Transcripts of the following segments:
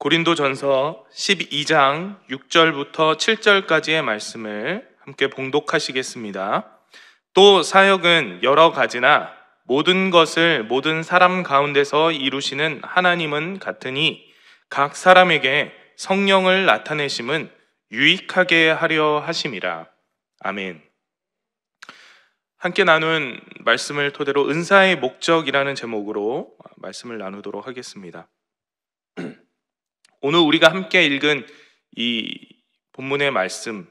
고린도 전서 12장 6절부터 7절까지의 말씀을 함께 봉독하시겠습니다. 또 사역은 여러 가지나 모든 것을 모든 사람 가운데서 이루시는 하나님은 같으니 각 사람에게 성령을 나타내심은 유익하게 하려 하심이라. 아멘. 함께 나눈 말씀을 토대로 은사의 목적이라는 제목으로 말씀을 나누도록 하겠습니다. 오늘 우리가 함께 읽은 이 본문의 말씀은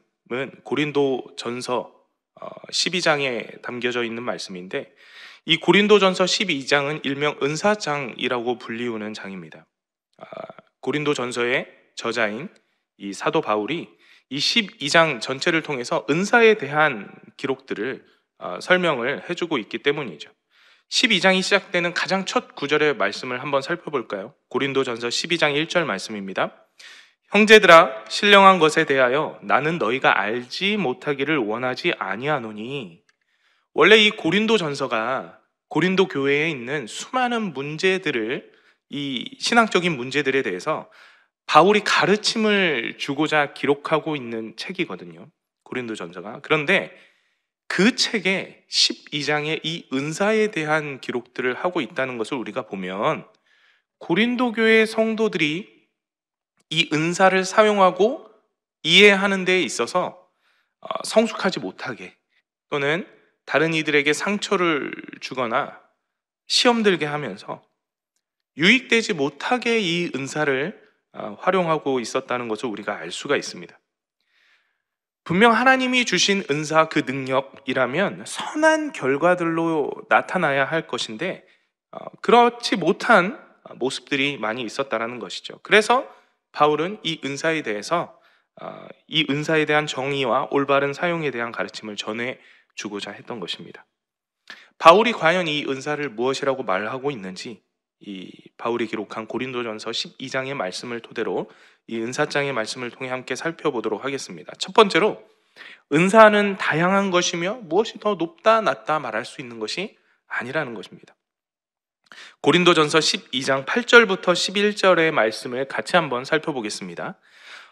고린도 전서 12장에 어, 담겨져 있는 말씀인데 이 고린도 전서 12장은 일명 은사장이라고 불리우는 장입니다. 아, 고린도 전서의 저자인 이 사도 바울이 이 12장 전체를 통해서 은사에 대한 기록들을 어, 설명을 해주고 있기 때문이죠. 12장이 시작되는 가장 첫 구절의 말씀을 한번 살펴볼까요? 고린도전서 12장 1절 말씀입니다. 형제들아 신령한 것에 대하여 나는 너희가 알지 못하기를 원하지 아니하노니 원래 이 고린도전서가 고린도 교회에 있는 수많은 문제들을 이 신앙적인 문제들에 대해서 바울이 가르침을 주고자 기록하고 있는 책이거든요. 고린도전서가. 그런데 그 책에 12장에 이 은사에 대한 기록들을 하고 있다는 것을 우리가 보면 고린도 교회 성도들이 이 은사를 사용하고 이해하는 데 있어서 어, 성숙하지 못하게 또는 다른 이들에게 상처를 주거나 시험 들게 하면서 유익되지 못하게 이 은사를 어, 활용하고 있었다는 것을 우리가 알 수가 있습니다. 분명 하나님이 주신 은사 그 능력이라면 선한 결과들로 나타나야 할 것인데 어, 그렇지 못한 어, 모습들이 많이 있었다라는 것이죠. 그래서 바울은 이 은사에 대해서 어, 이 은사에 대한 정의와 올바른 사용에 대한 가르침을 전해 주고자 했던 것입니다. 바울이 과연 이 은사를 무엇이라고 말하고 있는지 이 바울이 기록한 고린도전서 12장의 말씀을 토대로 이 은사장의 말씀을 통해 함께 살펴보도록 하겠습니다. 첫 번째로 은사는 다양한 것이며 무엇이 더 높다 낮다 말할 수 있는 것이 아니라는 것입니다. 고린도전서 12장 8절부터 11절의 말씀을 같이 한번 살펴보겠습니다.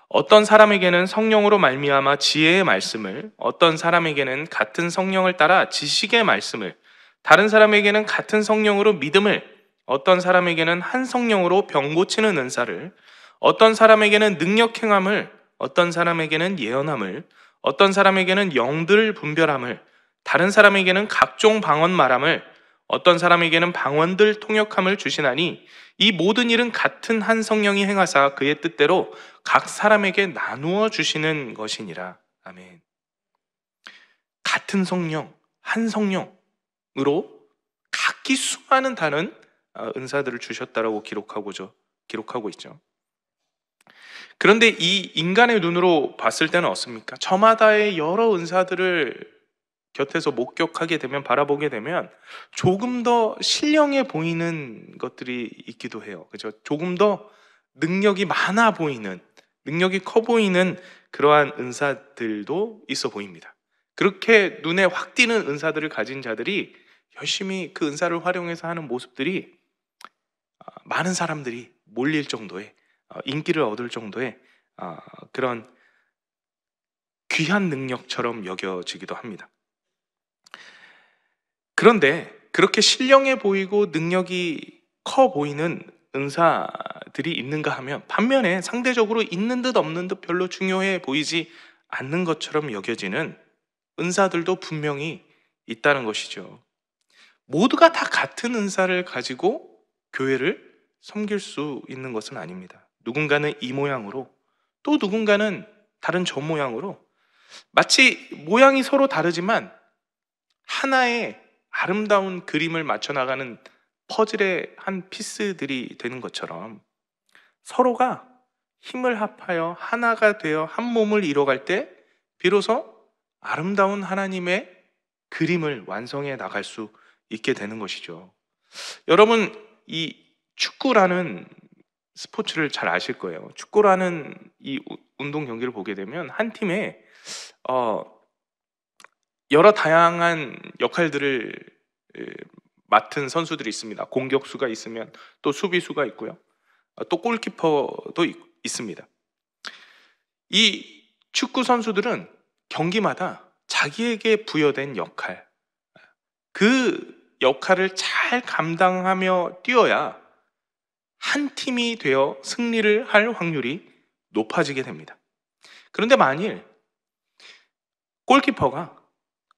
어떤 사람에게는 성령으로 말미암아 지혜의 말씀을, 어떤 사람에게는 같은 성령을 따라 지식의 말씀을, 다른 사람에게는 같은 성령으로 믿음을 어떤 사람에게는 한 성령으로 병 고치는 은사를, 어떤 사람에게는 능력 행함을, 어떤 사람에게는 예언함을, 어떤 사람에게는 영들 분별함을, 다른 사람에게는 각종 방언 말함을, 어떤 사람에게는 방언들 통역함을 주시나니 이 모든 일은 같은 한 성령이 행하사 그의 뜻대로 각 사람에게 나누어 주시는 것이니라. 아멘. 같은 성령, 한 성령으로 각기 수많은 다른 아, 은사들을 주셨다라고 기록하고죠. 기록하고 있죠. 그런데 이 인간의 눈으로 봤을 때는 어떻습니까? 저마다의 여러 은사들을 곁에서 목격하게 되면 바라보게 되면 조금 더 신령해 보이는 것들이 있기도 해요. 그죠? 조금 더 능력이 많아 보이는 능력이 커 보이는 그러한 은사들도 있어 보입니다. 그렇게 눈에 확 띄는 은사들을 가진 자들이 열심히 그 은사를 활용해서 하는 모습들이 많은 사람들이 몰릴 정도의 어, 인기를 얻을 정도의 어, 그런 귀한 능력처럼 여겨지기도 합니다. 그런데 그렇게 신령해 보이고 능력이 커 보이는 은사들이 있는가 하면 반면에 상대적으로 있는 듯 없는 듯 별로 중요해 보이지 않는 것처럼 여겨지는 은사들도 분명히 있다는 것이죠. 모두가 다 같은 은사를 가지고 교회를 섬길 수 있는 것은 아닙니다. 누군가는 이 모양으로 또 누군가는 다른 저 모양으로 마치 모양이 서로 다르지만 하나의 아름다운 그림을 맞춰 나가는 퍼즐의 한 피스들이 되는 것처럼 서로가 힘을 합하여 하나가 되어 한 몸을 이뤄갈 때 비로소 아름다운 하나님의 그림을 완성해 나갈 수 있게 되는 것이죠. 여러분 이 축구라는 스포츠를 잘 아실 거예요. 축구라는 이 운동 경기를 보게 되면 한 팀에 어 여러 다양한 역할들을 맡은 선수들이 있습니다. 공격수가 있으면 또 수비수가 있고요. 어, 또 골키퍼도 있, 습니다이 축구 선수들은 경기마다 자기에게 부여된 역할 그 역할을 잘 감당하며 뛰어야 한 팀이 되어 승리를 할 확률이 높아지게 됩니다. 그런데 만일 골키퍼가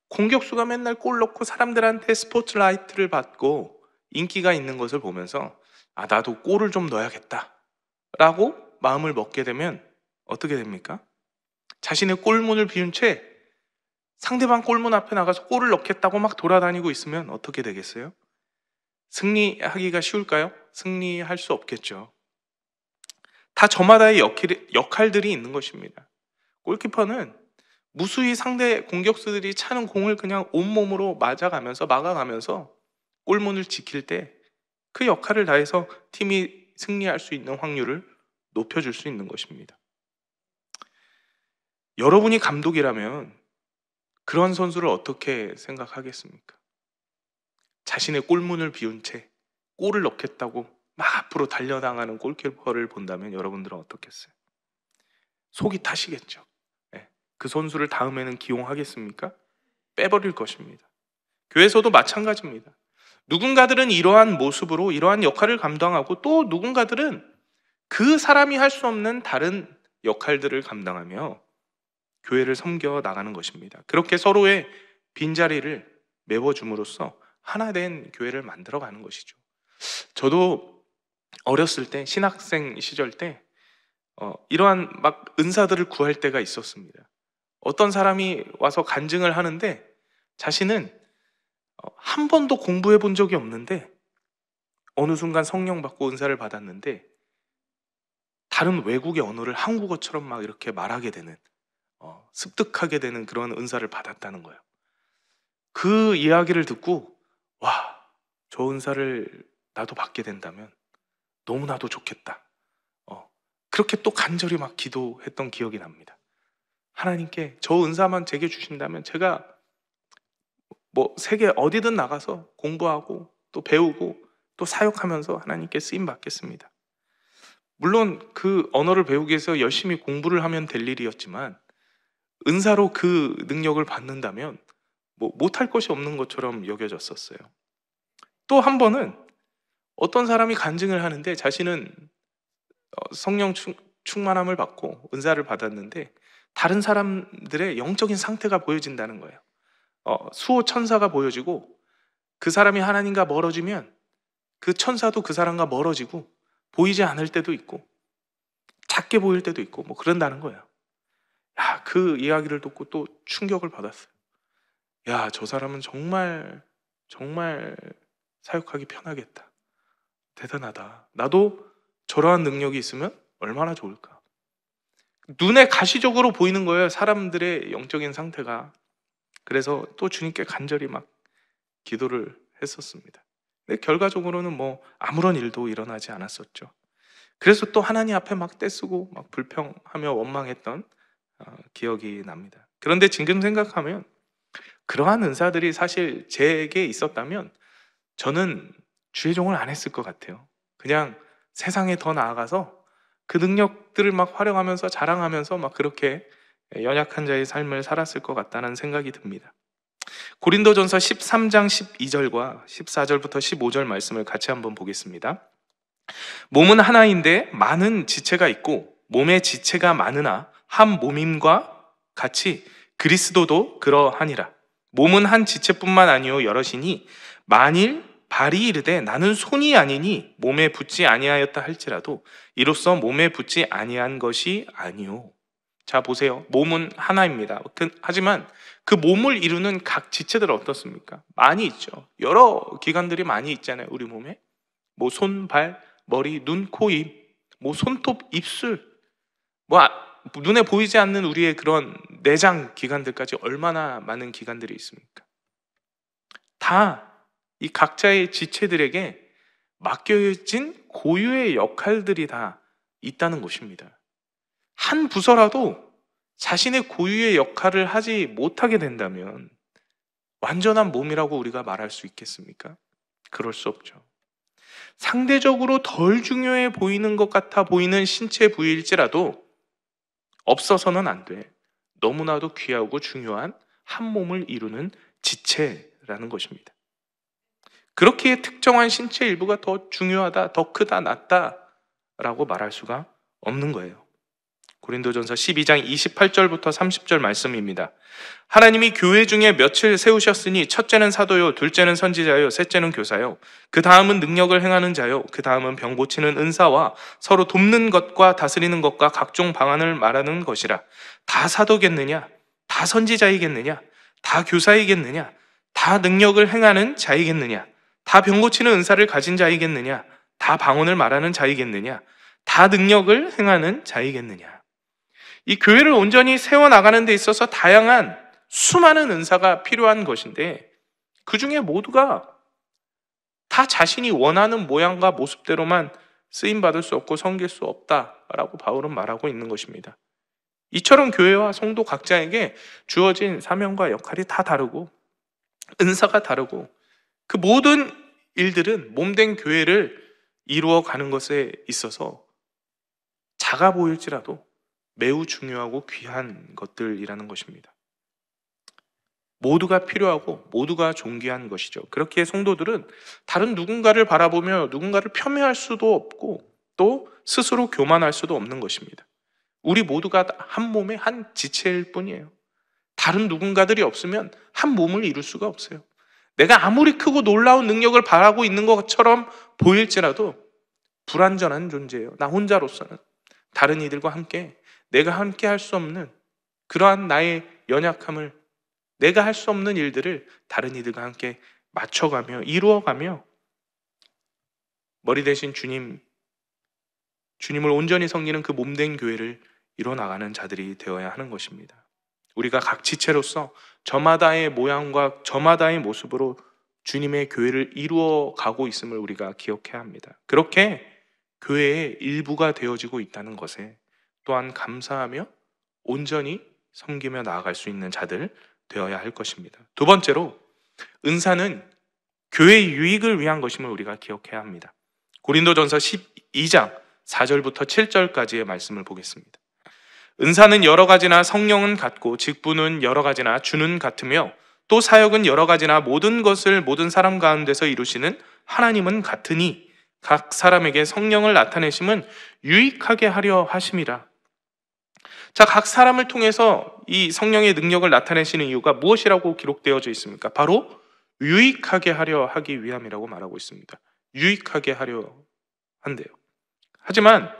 공격수가 맨날 골 넣고 사람들한테 스포트라이트를 받고 인기가 있는 것을 보면서 아, 나도 골을 좀 넣어야겠다. 라고 마음을 먹게 되면 어떻게 됩니까? 자신의 골문을 비운 채 상대방 골문 앞에 나가서 골을 넣겠다고 막 돌아다니고 있으면 어떻게 되겠어요? 승리하기가 쉬울까요? 승리할 수 없겠죠. 다 저마다의 역할들이 있는 것입니다. 골키퍼는 무수히 상대 공격수들이 차는 공을 그냥 온몸으로 맞아가면서 막아가면서 골문을 지킬 때 그 역할을 다해서 팀이 승리할 수 있는 확률을 높여줄 수 있는 것입니다. 여러분이 감독이라면 그런 선수를 어떻게 생각하겠습니까? 자신의 골문을 비운 채 골을 넣겠다고 막 앞으로 달려나가는 골키퍼를 본다면 여러분들은 어떻겠어요? 속이 타시겠죠. 예, 그 선수를 다음에는 기용하겠습니까? 빼버릴 것입니다. 교회에서도 마찬가지입니다. 누군가들은 이러한 모습으로 이러한 역할을 감당하고 또 누군가들은 그 사람이 할 수 없는 다른 역할들을 감당하며 교회를 섬겨 나가는 것입니다. 그렇게 서로의 빈자리를 메워줌으로써 하나 된 교회를 만들어 가는 것이죠. 저도 어렸을 때 신학생 시절 때 어, 이러한 막 은사들을 구할 때가 있었습니다. 어떤 사람이 와서 간증을 하는데 자신은 어, 한 번도 공부해 본 적이 없는데 어느 순간 성령 받고 은사를 받았는데 다른 외국의 언어를 한국어처럼 막 이렇게 말하게 되는 어, 습득하게 되는 그런 은사를 받았다는 거예요. 그 이야기를 듣고 와, 저 은사를 나도 받게 된다면 너무나도 좋겠다. 어, 그렇게 또 간절히 막 기도했던 기억이 납니다. 하나님께 저 은사만 제게 주신다면 제가 뭐 세계 어디든 나가서 공부하고 또 배우고 또 사역하면서 하나님께 쓰임 받겠습니다. 물론 그 언어를 배우기 위해서 열심히 공부를 하면 될 일이었지만 은사로 그 능력을 받는다면 뭐 못할 것이 없는 것처럼 여겨졌었어요. 또 한 번은 어떤 사람이 간증을 하는데 자신은 어, 성령 충만함을 받고 은사를 받았는데 다른 사람들의 영적인 상태가 보여진다는 거예요. 어, 수호 천사가 보여지고 그 사람이 하나님과 멀어지면 그 천사도 그 사람과 멀어지고 보이지 않을 때도 있고 작게 보일 때도 있고 뭐 그런다는 거예요. 야, 그 이야기를 듣고 또 충격을 받았어요. 야, 저 사람은 정말, 정말 사역하기 편하겠다. 대단하다. 나도 저러한 능력이 있으면 얼마나 좋을까. 눈에 가시적으로 보이는 거예요. 사람들의 영적인 상태가. 그래서 또 주님께 간절히 막 기도를 했었습니다. 근데 결과적으로는 뭐 아무런 일도 일어나지 않았었죠. 그래서 또 하나님 앞에 막 떼쓰고 막 불평하며 원망했던 어, 기억이 납니다. 그런데 지금 생각하면 그러한 은사들이 사실 제게 있었다면 저는 주의종을 안 했을 것 같아요. 그냥 세상에 더 나아가서 그 능력들을 막 활용하면서 자랑하면서 막 그렇게 연약한 자의 삶을 살았을 것 같다는 생각이 듭니다. 고린도전서 13장 12절과 14절부터 15절 말씀을 같이 한번 보겠습니다. 몸은 하나인데 많은 지체가 있고 몸에 지체가 많으나 한 몸임과 같이 그리스도도 그러하니라. 몸은 한 지체뿐만 아니요 여럿이니 만일 발이 이르되 나는 손이 아니니 몸에 붙지 아니하였다 할지라도 이로써 몸에 붙지 아니한 것이 아니요. 자 보세요. 몸은 하나입니다. 그- 하지만 그 몸을 이루는 각 지체들 어떻습니까? 많이 있죠. 여러 기관들이 많이 있잖아요. 우리 몸에 뭐 손, 발, 머리, 눈, 코, 입, 뭐 손톱, 입술, 뭐 아- 눈에 보이지 않는 우리의 그런 내장 기관들까지 얼마나 많은 기관들이 있습니까? 다 이 각자의 지체들에게 맡겨진 고유의 역할들이 다 있다는 것입니다. 한 부서라도 자신의 고유의 역할을 하지 못하게 된다면 완전한 몸이라고 우리가 말할 수 있겠습니까? 그럴 수 없죠. 상대적으로 덜 중요해 보이는 것 같아 보이는 신체 부위일지라도 없어서는 안 돼. 너무나도 귀하고 중요한 한 몸을 이루는 지체라는 것입니다. 그렇게 특정한 신체 일부가 더 중요하다, 더 크다, 낫다라고 말할 수가 없는 거예요. 고린도전서 12장 28절부터 30절 말씀입니다. 하나님이 교회 중에 며칠 세우셨으니 첫째는 사도요, 둘째는 선지자요, 셋째는 교사요, 그 다음은 능력을 행하는 자요, 그 다음은 병 고치는 은사와 서로 돕는 것과 다스리는 것과 각종 방안을 말하는 것이라. 다 사도겠느냐? 다 선지자이겠느냐? 다 교사이겠느냐? 다 능력을 행하는 자이겠느냐? 다병 고치는 은사를 가진 자이겠느냐? 다 방언을 말하는 자이겠느냐? 다 능력을 행하는 자이겠느냐? 이 교회를 온전히 세워나가는 데 있어서 다양한 수많은 은사가 필요한 것인데 그 중에 모두가 다 자신이 원하는 모양과 모습대로만 쓰임받을 수 없고 섬길 수 없다라고 바울은 말하고 있는 것입니다. 이처럼 교회와 성도 각자에게 주어진 사명과 역할이 다 다르고 은사가 다르고 그 모든 일들은 몸된 교회를 이루어 가는 것에 있어서 작아 보일지라도 매우 중요하고 귀한 것들이라는 것입니다. 모두가 필요하고 모두가 존귀한 것이죠. 그렇게 성도들은 다른 누군가를 바라보며 누군가를 폄훼할 수도 없고 또 스스로 교만할 수도 없는 것입니다. 우리 모두가 한 몸의 한 지체일 뿐이에요. 다른 누군가들이 없으면 한 몸을 이룰 수가 없어요. 내가 아무리 크고 놀라운 능력을 바라고 있는 것처럼 보일지라도 불완전한 존재예요. 나 혼자로서는 다른 이들과 함께 내가 함께 할 수 없는 그러한 나의 연약함을 내가 할 수 없는 일들을 다른 이들과 함께 맞춰가며 이루어가며 머리 대신 주님, 주님을 온전히 섬기는 그 몸된 교회를 이뤄나가는 자들이 되어야 하는 것입니다. 우리가 각 지체로서 저마다의 모양과 저마다의 모습으로 주님의 교회를 이루어 가고 있음을 우리가 기억해야 합니다. 그렇게 교회의 일부가 되어지고 있다는 것에 또한 감사하며 온전히 섬기며 나아갈 수 있는 자들 되어야 할 것입니다. 두 번째로 은사는 교회 유익을 위한 것임을 우리가 기억해야 합니다. 고린도전서 12장 4절부터 7절까지의 말씀을 보겠습니다. 은사는 여러 가지나 성령은 같고 직분은 여러 가지나 주는 같으며 또 사역은 여러 가지나 모든 것을 모든 사람 가운데서 이루시는 하나님은 같으니 각 사람에게 성령을 나타내심은 유익하게 하려 하심이라 자, 각 사람을 통해서 이 성령의 능력을 나타내시는 이유가 무엇이라고 기록되어져 있습니까? 바로 유익하게 하려 하기 위함이라고 말하고 있습니다. 유익하게 하려 한대요. 하지만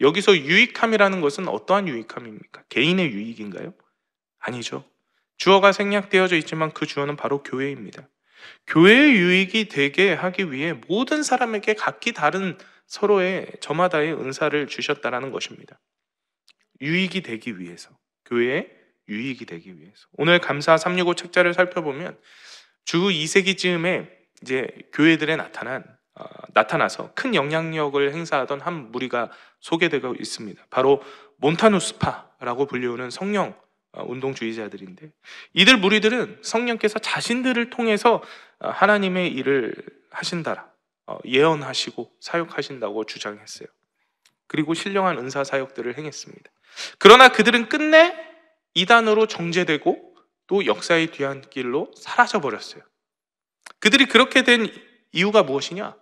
여기서 유익함이라는 것은 어떠한 유익함입니까? 개인의 유익인가요? 아니죠. 주어가 생략되어져 있지만 그 주어는 바로 교회입니다. 교회의 유익이 되게 하기 위해 모든 사람에게 각기 다른 서로의 저마다의 은사를 주셨다라는 것입니다. 유익이 되기 위해서, 교회에 유익이 되기 위해서. 오늘 감사 365 책자를 살펴보면 주 2세기쯤에 이제 교회들에 나타난 어, 나타나서 큰 영향력을 행사하던 한 무리가 소개되고 있습니다. 바로 몬타누스파라고 불리우는 성령 어, 운동주의자들인데 이들 무리들은 성령께서 자신들을 통해서 어, 하나님의 일을 하신다라 어, 예언하시고 사역하신다고 주장했어요. 그리고 신령한 은사 사역들을 행했습니다. 그러나 그들은 끝내 이단으로 정제되고 또 역사의 뒤안길로 사라져 버렸어요. 그들이 그렇게 된 이유가 무엇이냐?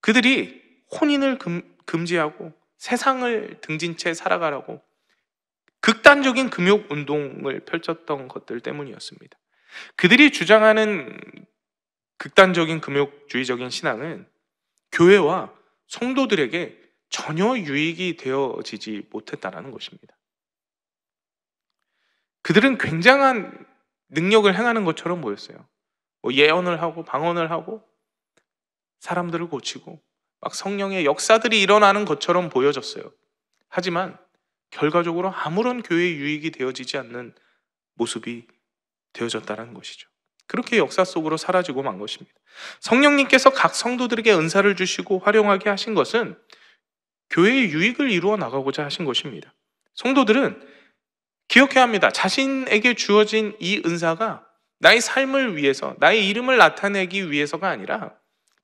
그들이 혼인을 금, 금지하고 세상을 등진 채 살아가라고 극단적인 금욕 운동을 펼쳤던 것들 때문이었습니다. 그들이 주장하는 극단적인 금욕주의적인 신앙은 교회와 성도들에게 전혀 유익이 되어지지 못했다라는 것입니다. 그들은 굉장한 능력을 행하는 것처럼 보였어요. 뭐 예언을 하고 방언을 하고 사람들을 고치고 막 성령의 역사들이 일어나는 것처럼 보여졌어요. 하지만 결과적으로 아무런 교회의 유익이 되어지지 않는 모습이 되어졌다는 것이죠. 그렇게 역사 속으로 사라지고 만 것입니다. 성령님께서 각 성도들에게 은사를 주시고 활용하게 하신 것은 교회의 유익을 이루어 나가고자 하신 것입니다. 성도들은 기억해야 합니다. 자신에게 주어진 이 은사가 나의 삶을 위해서, 나의 이름을 나타내기 위해서가 아니라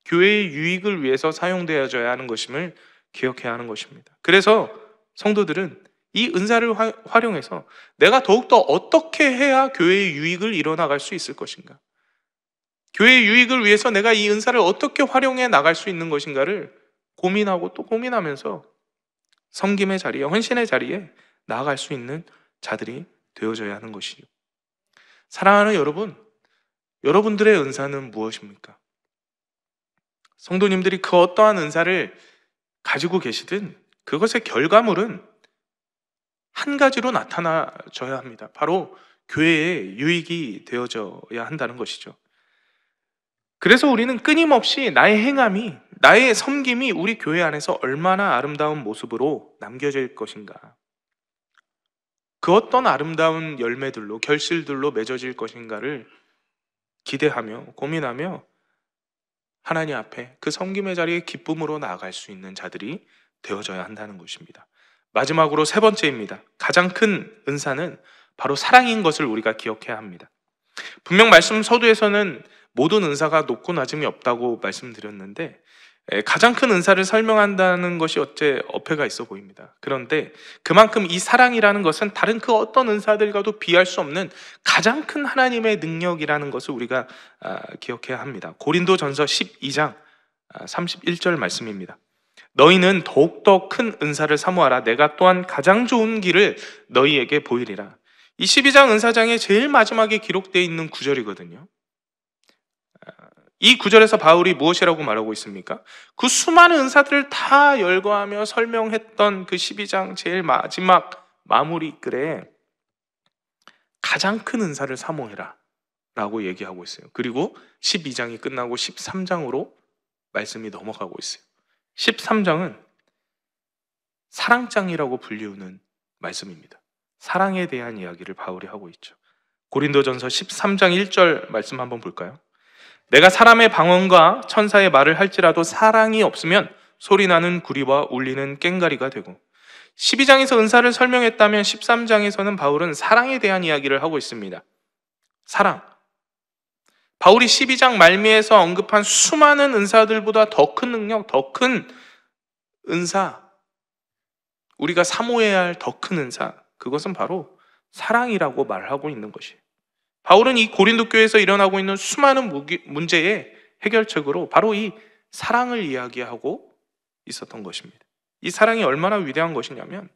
교회의 유익을 위해서 사용되어져야 하는 것임을 기억해야 하는 것입니다. 그래서 성도들은 이 은사를 화, 활용해서 내가 더욱더 어떻게 해야 교회의 유익을 이뤄나갈 수 있을 것인가? 교회의 유익을 위해서 내가 이 은사를 어떻게 활용해 나갈 수 있는 것인가를 고민하고 또 고민하면서 성김의 자리에 헌신의 자리에 나아갈 수 있는 자들이 되어져야 하는 것이요 사랑하는 여러분, 여러분들의 은사는 무엇입니까? 성도님들이 그 어떠한 은사를 가지고 계시든 그것의 결과물은 한 가지로 나타나져야 합니다. 바로 교회의 유익이 되어져야 한다는 것이죠. 그래서 우리는 끊임없이 나의 행함이, 나의 섬김이 우리 교회 안에서 얼마나 아름다운 모습으로 남겨질 것인가. 그 어떤 아름다운 열매들로, 결실들로 맺어질 것인가를 기대하며, 고민하며, 하나님 앞에 그 섬김의 자리에 기쁨으로 나아갈 수 있는 자들이 되어져야 한다는 것입니다. 마지막으로 세 번째입니다. 가장 큰 은사는 바로 사랑인 것을 우리가 기억해야 합니다. 분명 말씀 서두에서는 모든 은사가 높고 낮음이 없다고 말씀드렸는데 가장 큰 은사를 설명한다는 것이 어째 어폐가 있어 보입니다. 그런데 그만큼 이 사랑이라는 것은 다른 그 어떤 은사들과도 비할 수 없는 가장 큰 하나님의 능력이라는 것을 우리가 아, 기억해야 합니다. 고린도 전서 12장 31절 아, 말씀입니다. 너희는 더욱더 큰 은사를 사모하라. 내가 또한 가장 좋은 길을 너희에게 보이리라. 이 12장 은사장의 제일 마지막에 기록되어 있는 구절이거든요. 이 구절에서 바울이 무엇이라고 말하고 있습니까? 그 수많은 은사들을 다 열거하며 설명했던 그 12장 제일 마지막 마무리 글에 가장 큰 은사를 사모해라 라고 얘기하고 있어요. 그리고 12장이 끝나고 13장으로 말씀이 넘어가고 있어요. 13장은 사랑장이라고 불리우는 말씀입니다. 사랑에 대한 이야기를 바울이 하고 있죠. 고린도전서 13장 1절 말씀 한번 볼까요? 내가 사람의 방언과 천사의 말을 할지라도 사랑이 없으면 소리나는 구리와 울리는 깽가리가 되고 12장에서 은사를 설명했다면 13장에서는 바울은 사랑에 대한 이야기를 하고 있습니다. 사랑. 바울이 12장 말미에서 언급한 수많은 은사들보다 더 큰 능력, 더 큰 은사, 우리가 사모해야 할 더 큰 은사, 그것은 바로 사랑이라고 말하고 있는 것이에요. 바울은 이 고린도 교회에서 일어나고 있는 수많은 문제의 해결책으로 바로 이 사랑을 이야기하고 있었던 것입니다. 이 사랑이 얼마나 위대한 것이냐면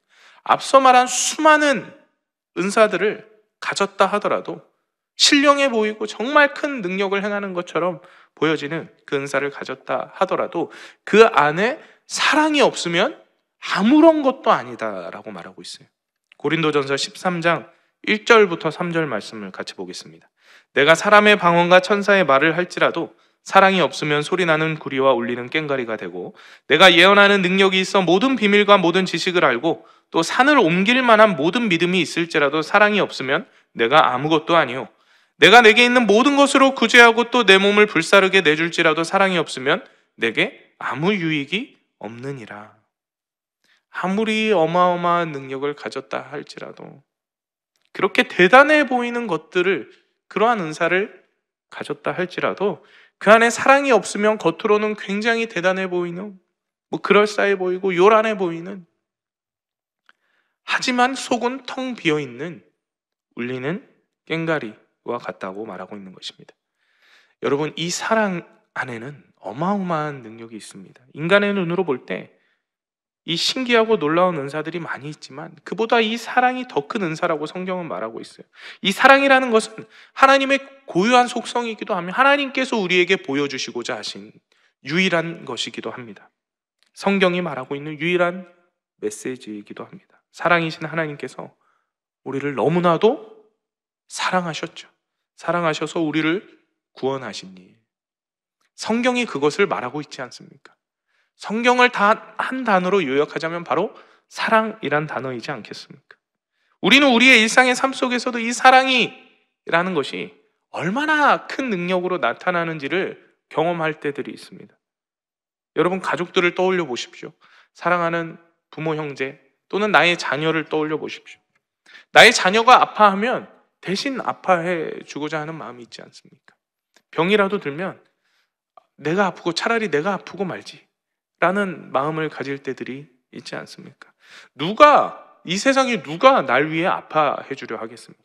앞서 말한 수많은 은사들을 가졌다 하더라도 신령해 보이고 정말 큰 능력을 행하는 것처럼 보여지는 그 은사를 가졌다 하더라도 그 안에 사랑이 없으면 아무런 것도 아니다라고 말하고 있어요. 고린도전서 13장 1절부터 3절 말씀을 같이 보겠습니다. 내가 사람의 방언과 천사의 말을 할지라도 사랑이 없으면 소리나는 구리와 울리는 꽹가리가 되고 내가 예언하는 능력이 있어 모든 비밀과 모든 지식을 알고 또 산을 옮길 만한 모든 믿음이 있을지라도 사랑이 없으면 내가 아무것도 아니요 내가 내게 있는 모든 것으로 구제하고 또 내 몸을 불사르게 내줄지라도 사랑이 없으면 내게 아무 유익이 없느니라 아무리 어마어마한 능력을 가졌다 할지라도 그렇게 대단해 보이는 것들을 그러한 은사를 가졌다 할지라도 그 안에 사랑이 없으면 겉으로는 굉장히 대단해 보이는 뭐 그럴싸해 보이고 요란해 보이는 하지만 속은 텅 비어 있는 울리는 깽가리와 같다고 말하고 있는 것입니다. 여러분 이 사랑 안에는 어마어마한 능력이 있습니다. 인간의 눈으로 볼때 이 신기하고 놀라운 은사들이 많이 있지만 그보다 이 사랑이 더 큰 은사라고 성경은 말하고 있어요. 이 사랑이라는 것은 하나님의 고유한 속성이기도 하며 하나님께서 우리에게 보여주시고자 하신 유일한 것이기도 합니다. 성경이 말하고 있는 유일한 메시지이기도 합니다. 사랑이신 하나님께서 우리를 너무나도 사랑하셨죠. 사랑하셔서 우리를 구원하신 일. 성경이 그것을 말하고 있지 않습니까? 성경을 다한 단어로 요약하자면 바로 사랑이란 단어이지 않겠습니까? 우리는 우리의 일상의 삶 속에서도 이 사랑이라는 것이 얼마나 큰 능력으로 나타나는지를 경험할 때들이 있습니다. 여러분 가족들을 떠올려 보십시오. 사랑하는 부모 형제 또는 나의 자녀를 떠올려 보십시오. 나의 자녀가 아파하면 대신 아파해 주고자 하는 마음이 있지 않습니까? 병이라도 들면 내가 아프고 차라리 내가 아프고 말지. 라는 마음을 가질 때들이 있지 않습니까? 누가, 이 세상에 누가 날 위해 아파해 주려 하겠습니까?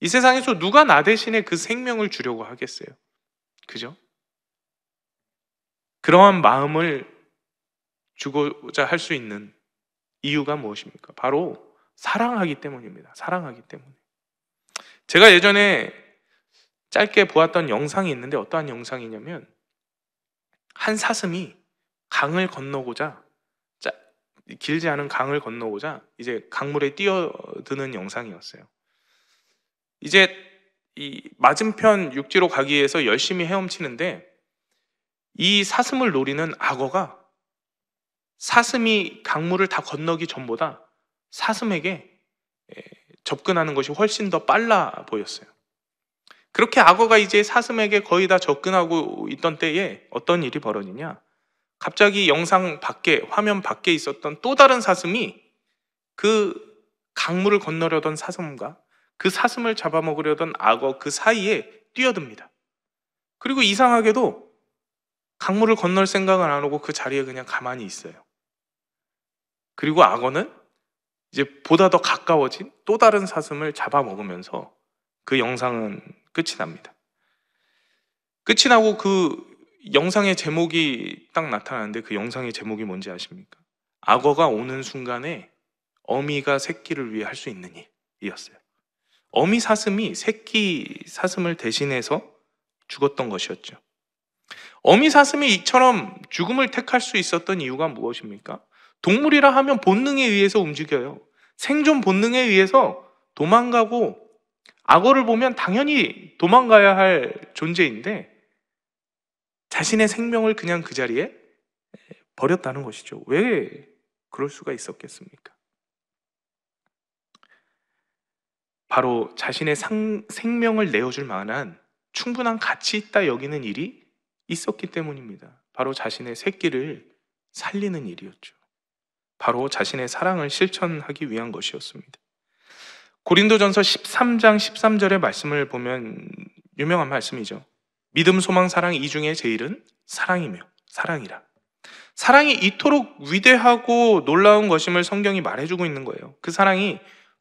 이 세상에서 누가 나 대신에 그 생명을 주려고 하겠어요? 그죠? 그러한 마음을 주고자 할 수 있는 이유가 무엇입니까? 바로 사랑하기 때문입니다. 사랑하기 때문에. 제가 예전에 짧게 보았던 영상이 있는데 어떠한 영상이냐면 한 사슴이 강을 건너고자 길지 않은 강을 건너고자 이제 강물에 뛰어드는 영상이었어요. 이제 이 맞은편 육지로 가기 위해서 열심히 헤엄치는데 이 사슴을 노리는 악어가 사슴이 강물을 다 건너기 전보다 사슴에게 접근하는 것이 훨씬 더 빨라 보였어요. 그렇게 악어가 이제 사슴에게 거의 다 접근하고 있던 때에 어떤 일이 벌어지냐? 갑자기 영상 밖에, 화면 밖에 있었던 또 다른 사슴이 그 강물을 건너려던 사슴과 그 사슴을 잡아먹으려던 악어 그 사이에 뛰어듭니다. 그리고 이상하게도 강물을 건널 생각은 안 하고 그 자리에 그냥 가만히 있어요. 그리고 악어는 이제 보다 더 가까워진 또 다른 사슴을 잡아먹으면서 그 영상은 끝이 납니다. 끝이 나고 그 영상의 제목이 딱 나타나는데 그 영상의 제목이 뭔지 아십니까? 악어가 오는 순간에 어미가 새끼를 위해 할 수 있는 일이었어요. 어미 사슴이 새끼 사슴을 대신해서 죽었던 것이었죠. 어미 사슴이 이처럼 죽음을 택할 수 있었던 이유가 무엇입니까? 동물이라 하면 본능에 의해서 움직여요. 생존 본능에 의해서 도망가고 악어를 보면 당연히 도망가야 할 존재인데 자신의 생명을 그냥 그 자리에 버렸다는 것이죠. 왜 그럴 수가 있었겠습니까? 바로 자신의 상, 생명을 내어줄 만한 충분한 가치 있다 여기는 일이 있었기 때문입니다. 바로 자신의 새끼를 살리는 일이었죠. 바로 자신의 사랑을 실천하기 위한 것이었습니다. 고린도전서 13장 13절의 말씀을 보면 유명한 말씀이죠. 믿음, 소망, 사랑 이 중에 제일은 사랑이며 사랑이라. 사랑이 이토록 위대하고 놀라운 것임을 성경이 말해주고 있는 거예요. 그 사랑이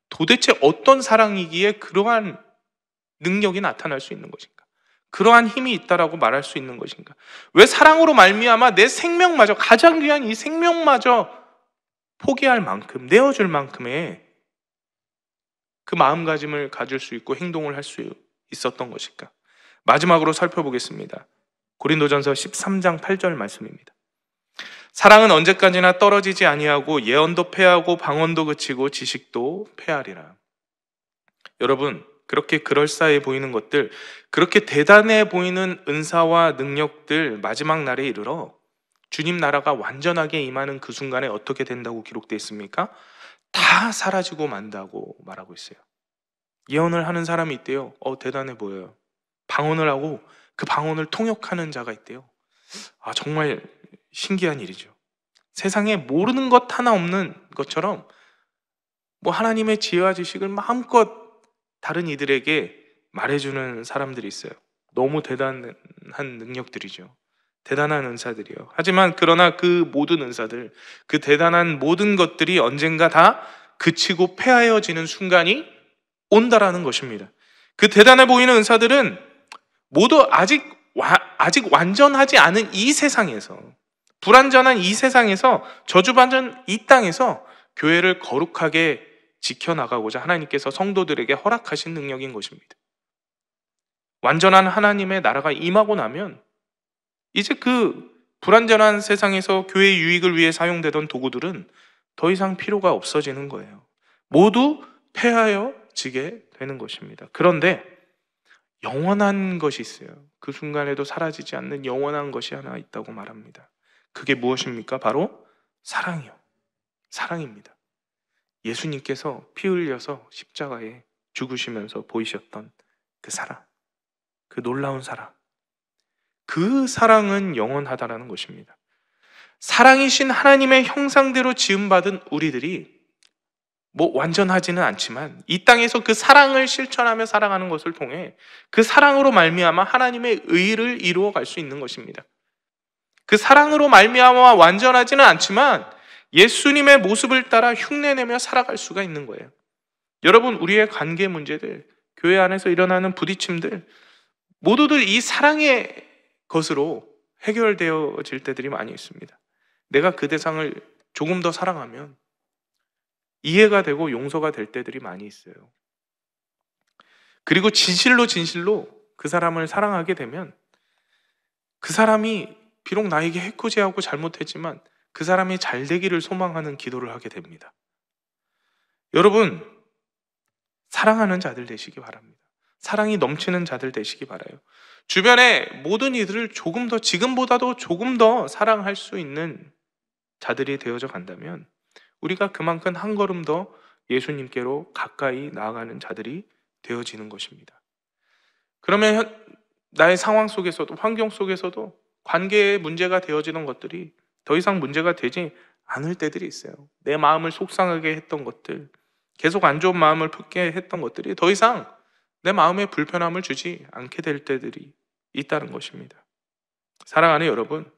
도대체 어떤 사랑이기에 그러한 능력이 나타날 수 있는 것인가? 그러한 힘이 있다라고 말할 수 있는 것인가? 왜 사랑으로 말미암아 내 생명마저 가장 귀한 이 생명마저 포기할 만큼 내어줄 만큼의 그 마음가짐을 가질 수 있고 행동을 할 수 있었던 것일까? 마지막으로 살펴보겠습니다. 고린도전서 13장 8절 말씀입니다. 사랑은 언제까지나 떨어지지 아니하고 예언도 패하고 방언도 그치고 지식도 패하리라. 여러분, 그렇게 그럴싸해 보이는 것들, 그렇게 대단해 보이는 은사와 능력들 마지막 날에 이르러 주님 나라가 완전하게 임하는 그 순간에 어떻게 된다고 기록되어 있습니까? 다 사라지고 만다고 말하고 있어요. 예언을 하는 사람이 있대요. 어, 대단해 보여요. 방언을 하고 그 방언을 통역하는 자가 있대요. 아, 정말 신기한 일이죠. 세상에 모르는 것 하나 없는 것처럼 뭐 하나님의 지혜와 지식을 마음껏 다른 이들에게 말해주는 사람들이 있어요. 너무 대단한 능력들이죠. 대단한 은사들이요. 하지만 그러나 그 모든 은사들, 그 대단한 모든 것들이 언젠가 다 그치고 폐하여지는 순간이 온다라는 것입니다. 그 대단해 보이는 은사들은 모두 아직 와, 아직 완전하지 않은 이 세상에서 불완전한 이 세상에서 저주반전이 땅에서 교회를 거룩하게 지켜나가고자 하나님께서 성도들에게 허락하신 능력인 것입니다. 완전한 하나님의 나라가 임하고 나면 이제 그 불완전한 세상에서 교회의 유익을 위해 사용되던 도구들은 더 이상 필요가 없어지는 거예요. 모두 폐하여 지게 되는 것입니다. 그런데 영원한 것이 있어요. 그 순간에도 사라지지 않는 영원한 것이 하나 있다고 말합니다. 그게 무엇입니까? 바로 사랑이요. 사랑입니다. 예수님께서 피 흘려서 십자가에 죽으시면서 보이셨던 그 사랑. 그 놀라운 사랑. 그 사랑은 영원하다라는 것입니다. 사랑이신 하나님의 형상대로 지음받은 우리들이 뭐 완전하지는 않지만 이 땅에서 그 사랑을 실천하며 사랑하는 것을 통해 그 사랑으로 말미암아 하나님의 의를 이루어 갈 수 있는 것입니다. 그 사랑으로 말미암아 완전하지는 않지만 예수님의 모습을 따라 흉내내며 살아갈 수가 있는 거예요. 여러분 우리의 관계 문제들, 교회 안에서 일어나는 부딪힘들 모두들 이 사랑의 것으로 해결되어질 때들이 많이 있습니다. 내가 그 대상을 조금 더 사랑하면 이해가 되고 용서가 될 때들이 많이 있어요. 그리고 진실로 진실로 그 사람을 사랑하게 되면 그 사람이 비록 나에게 해코지하고 잘못했지만 그 사람이 잘 되기를 소망하는 기도를 하게 됩니다. 여러분, 사랑하는 자들 되시기 바랍니다. 사랑이 넘치는 자들 되시기 바라요. 주변에 모든 이들을 조금 더 지금보다도 조금 더 사랑할 수 있는 자들이 되어져 간다면 우리가 그만큼 한 걸음 더 예수님께로 가까이 나아가는 자들이 되어지는 것입니다. 그러면 나의 상황 속에서도 환경 속에서도 관계에 문제가 되어지는 것들이 더 이상 문제가 되지 않을 때들이 있어요. 내 마음을 속상하게 했던 것들, 계속 안 좋은 마음을 품게 했던 것들이 더 이상 내 마음에 불편함을 주지 않게 될 때들이 있다는 것입니다. 사랑하는 여러분,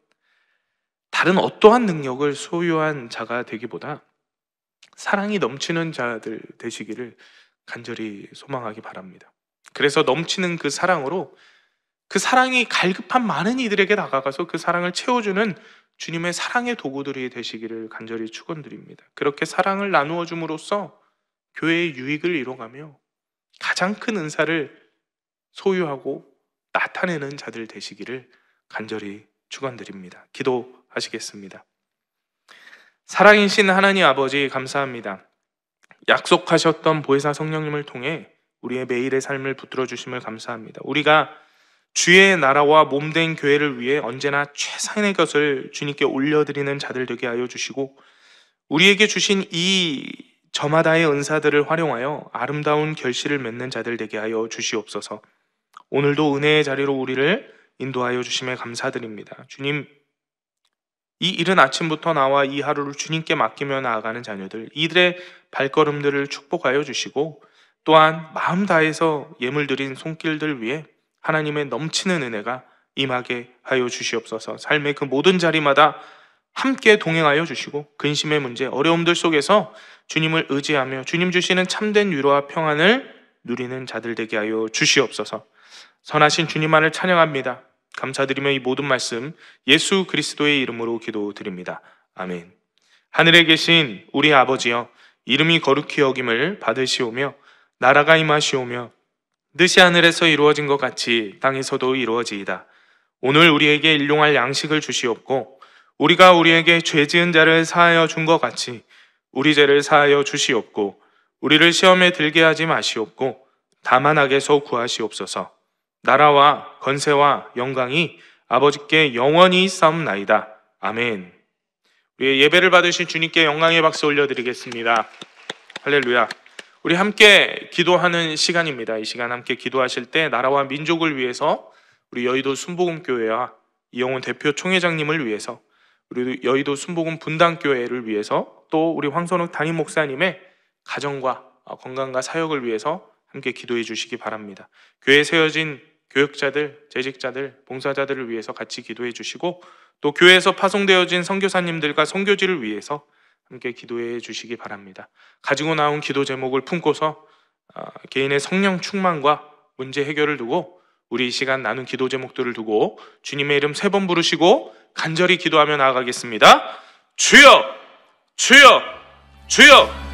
다른 어떠한 능력을 소유한 자가 되기보다 사랑이 넘치는 자들 되시기를 간절히 소망하기 바랍니다. 그래서 넘치는 그 사랑으로 그 사랑이 갈급한 많은 이들에게 나가가서 그 사랑을 채워주는 주님의 사랑의 도구들이 되시기를 간절히 축원드립니다. 그렇게 사랑을 나누어 줌으로써 교회의 유익을 이뤄가며 가장 큰 은사를 소유하고 나타내는 자들 되시기를 간절히 축원드립니다. 기도하시겠습니다. 살아계신 하나님 아버지 감사합니다. 약속하셨던 보혜사 성령님을 통해 우리의 매일의 삶을 붙들어 주심을 감사합니다. 우리가 주의 나라와 몸된 교회를 위해 언제나 최상의 것을 주님께 올려드리는 자들 되게 하여 주시고 우리에게 주신 이 저마다의 은사들을 활용하여 아름다운 결실을 맺는 자들 되게 하여 주시옵소서. 오늘도 은혜의 자리로 우리를 인도하여 주심에 감사드립니다. 주님 이 이른 아침부터 나와 이 하루를 주님께 맡기며 나아가는 자녀들, 이들의 발걸음들을 축복하여 주시고 또한 마음 다해서 예물 드린 손길들 위해 하나님의 넘치는 은혜가 임하게 하여 주시옵소서 삶의 그 모든 자리마다 함께 동행하여 주시고 근심의 문제, 어려움들 속에서 주님을 의지하며 주님 주시는 참된 위로와 평안을 누리는 자들 되게 하여 주시옵소서 선하신 주님만을 찬양합니다. 감사드리며 이 모든 말씀 예수 그리스도의 이름으로 기도드립니다. 아멘. 하늘에 계신 우리 아버지여 이름이 거룩히 여김을 받으시오며 나라가 임하시오며 뜻이 하늘에서 이루어진 것 같이 땅에서도 이루어지이다. 오늘 우리에게 일용할 양식을 주시옵고 우리가 우리에게 죄 지은 자를 사하여 준 것 같이 우리 죄를 사하여 주시옵고 우리를 시험에 들게 하지 마시옵고 다만 악에서 구하시옵소서. 나라와 건세와 영광이 아버지께 영원히 싸움나이다. 아멘. 우리의 예배를 받으신 주님께 영광의 박수 올려드리겠습니다. 할렐루야. 우리 함께 기도하는 시간입니다. 이 시간 함께 기도하실 때 나라와 민족을 위해서 우리 여의도 순복음교회와 이영훈 대표 총회장님을 위해서 우리 여의도 순복음 분당교회를 위해서 또 우리 황선욱 담임 목사님의 가정과 건강과 사역을 위해서 함께 기도해 주시기 바랍니다. 교회 에 세워진 교육자들, 재직자들, 봉사자들을 위해서 같이 기도해 주시고 또 교회에서 파송되어진 선교사님들과 선교지를 위해서 함께 기도해 주시기 바랍니다. 가지고 나온 기도 제목을 품고서 어, 개인의 성령 충만과 문제 해결을 두고 우리 이 시간 나눈 기도 제목들을 두고 주님의 이름 세 번 부르시고 간절히 기도하며 나아가겠습니다. 주여! 주여! 주여!